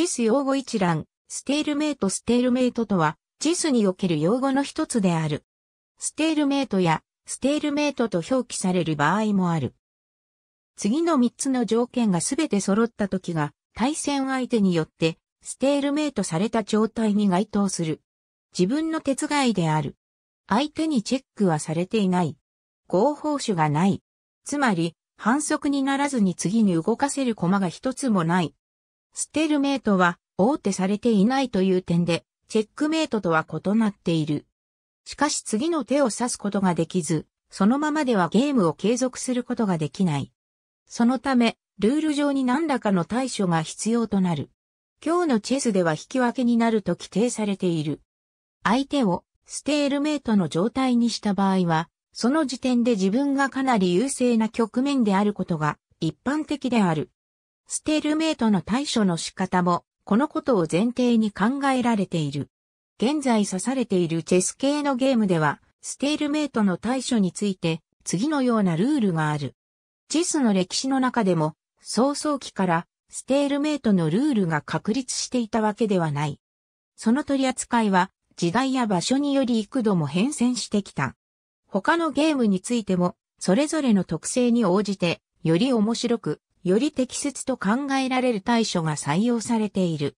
チス用語一覧、ステールメイトステールメイトとは、チスにおける用語の一つである。ステールメイトや、ステールメイトと表記される場合もある。次の3つの条件がすべて揃った時が、対戦相手によって、ステールメイトされた状態に該当する。自分の手伝いである。相手にチェックはされていない。合法種がない。つまり、反則にならずに次に動かせる駒が一つもない。ステルメイトは、大手されていないという点で、チェックメイトとは異なっている。しかし次の手を指すことができず、そのままではゲームを継続することができない。そのため、ルール上に何らかの対処が必要となる。今日のチェスでは引き分けになると規定されている。相手をステールメイトの状態にした場合は、その時点で自分がかなり優勢な局面であることが一般的である。ステルメイトの対処の仕方も、このことを前提に考えられている。現在指されているチェス系のゲームでは、ステールメイトの対処について、次のようなルールがある。チェスの歴史の中でも、早々期から、ステールメイトのルールが確立していたわけではない。その取り扱いは、時代や場所により幾度も変遷してきた。他のゲームについても、それぞれの特性に応じて、より面白く、より適切と考えられる対処が採用されている。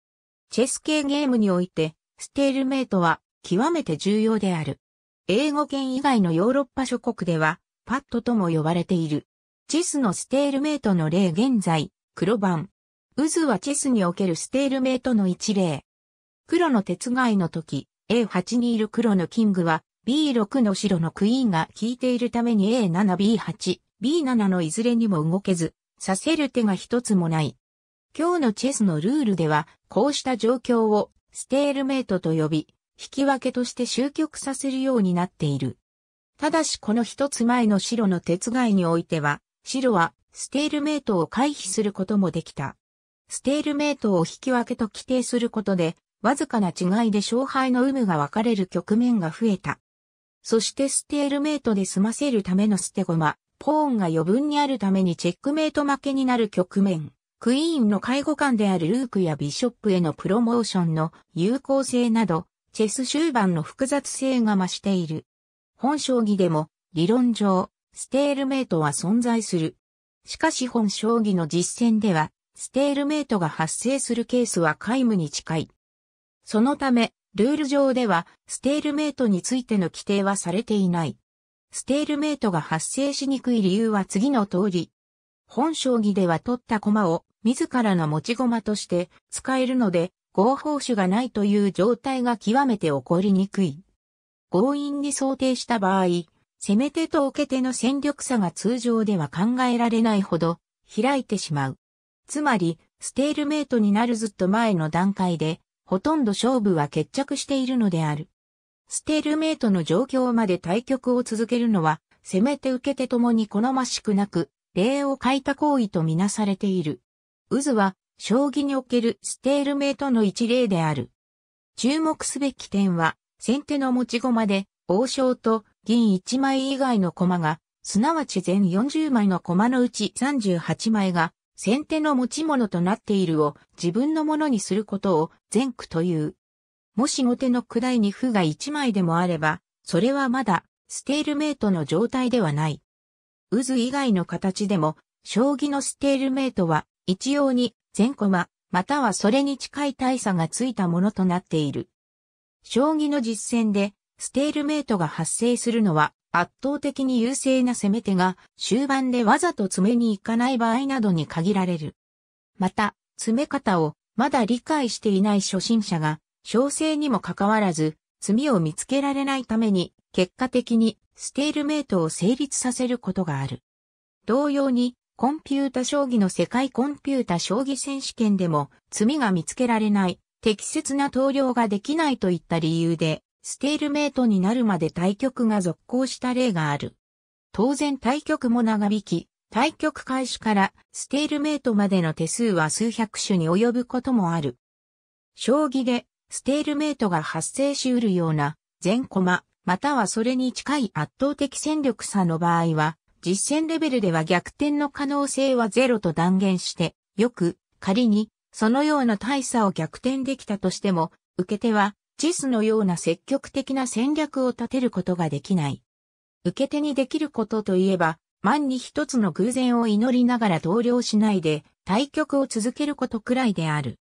チェス系ゲームにおいて、ステールメイトは極めて重要である。英語圏以外のヨーロッパ諸国では、パッドとも呼ばれている。チェスのステールメイトの例現在、黒番。渦はチェスにおけるステールメイトの一例。黒の鉄外の時、A8 にいる黒のキングは、B6 の白のクイーンが効いているために A7B8、B7 のいずれにも動けず、させる手が一つもない。今日のチェスのルールでは、こうした状況をステールメイトと呼び、引き分けとして終局させるようになっている。ただしこの一つ前の白の鉄外においては、白はステールメイトを回避することもできた。ステールメイトを引き分けと規定することで、わずかな違いで勝敗の有無が分かれる局面が増えた。そしてステールメイトで済ませるための捨て駒、ポーンが余分にあるためにチェックメイト負けになる局面。クイーンの介護官であるルークやビショップへのプロモーションの有効性など、チェス終盤の複雑性が増している。本将棋でも、理論上、ステールメイトは存在する。しかし本将棋の実践では、ステールメイトが発生するケースは皆無に近い。そのため、ルール上では、ステールメイトについての規定はされていない。ステールメイトが発生しにくい理由は次の通り。本将棋では取った駒を自らの持ち駒として使えるので、合法手がないという状態が極めて起こりにくい。強引に想定した場合、攻め手と受け手の戦力差が通常では考えられないほど開いてしまう。つまり、ステールメイトになるずっと前の段階で、ほとんど勝負は決着しているのである。ステルメイトの状況まで対局を続けるのは、攻めて受けてともに好ましくなく、礼を欠いた行為とみなされている。渦は、将棋におけるステールメイトの一例である。注目すべき点は、先手の持ち駒で、王将と銀1枚以外の駒が、すなわち全40枚の駒のうち38枚が、先手の持ち物となっているを自分のものにすることを前句という。もし後手の九代に負が一枚でもあれば、それはまだ、ステールメイトの状態ではない。渦以外の形でも、将棋のステールメイトは、一様に、全コマ、またはそれに近い大差がついたものとなっている。将棋の実戦で、ステールメイトが発生するのは、圧倒的に優勢な攻め手が、終盤でわざと詰めに行かない場合などに限られる。また、詰め方を、まだ理解していない初心者が、小生にもかかわらず、罪を見つけられないために、結果的にステールメイトを成立させることがある。同様に、コンピュータ将棋の世界コンピュータ将棋選手権でも、罪が見つけられない、適切な投了ができないといった理由で、ステールメイトになるまで対局が続行した例がある。当然対局も長引き、対局開始からステールメイトまでの手数は数百種に及ぶこともある。将棋でステールメイトが発生しうるような、全コマ、またはそれに近い圧倒的戦力差の場合は、実戦レベルでは逆転の可能性はゼロと断言して、よく、仮に、そのような大差を逆転できたとしても、受け手は、チスのような積極的な戦略を立てることができない。受け手にできることといえば、万に一つの偶然を祈りながら投了しないで、対局を続けることくらいである。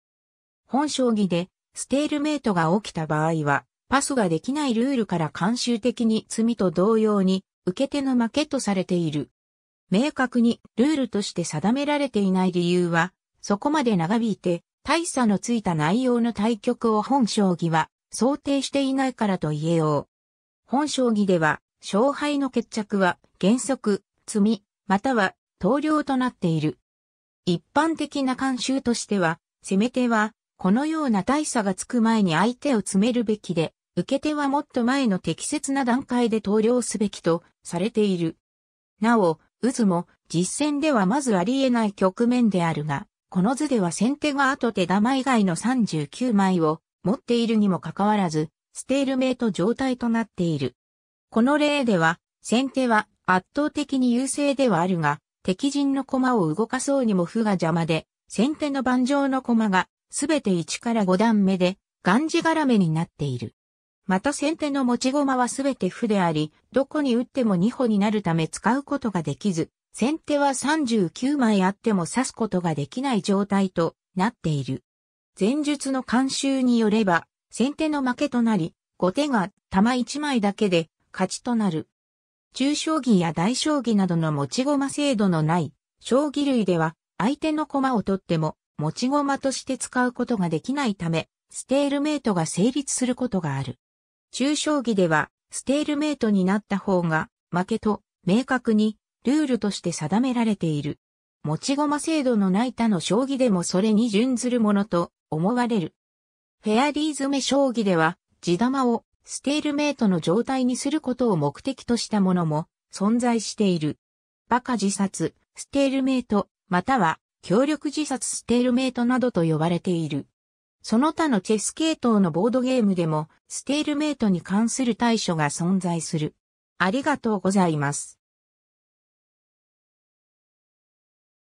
本将棋で、ステールメイトが起きた場合は、パスができないルールから慣習的に罪と同様に、受け手の負けとされている。明確にルールとして定められていない理由は、そこまで長引いて、大差のついた内容の対局を本将棋は想定していないからと言えよう。本将棋では、勝敗の決着は原則、罪、または投了となっている。一般的な慣習としては、攻め手はこのような大差がつく前に相手を詰めるべきで、受け手はもっと前の適切な段階で投了すべきとされている。なお、渦も実戦ではまずあり得ない局面であるが、この図では先手が後手玉以外の39枚を持っているにもかかわらず、ステールメイト状態となっている。この例では、先手は圧倒的に優勢ではあるが、敵陣の駒を動かそうにも負が邪魔で、先手の盤上の駒がすべて1から5段目で、がんじがらめになっている。また先手の持ち駒はすべて負であり、どこに打っても2歩になるため使うことができず、先手は39枚あっても指すことができない状態となっている。前述の監修によれば、先手の負けとなり、後手が玉1枚だけで勝ちとなる。中将棋や大将棋などの持ち駒制度のない将棋類では、相手の駒を取っても持ち駒として使うことができないため、ステールメイトが成立することがある。中将棋では、ステールメイトになった方が、負けと明確にルールとして定められている。持ち駒制度のない他の将棋でもそれに準ずるものと思われる。フェアリーズ目将棋では、地玉をステールメイトの状態にすることを目的としたものも存在している。馬鹿自殺、ステールメイト、または協力自殺ステールメイトなどと呼ばれている。その他のチェス系統のボードゲームでも、ステールメイトに関する対処が存在する。ありがとうございます。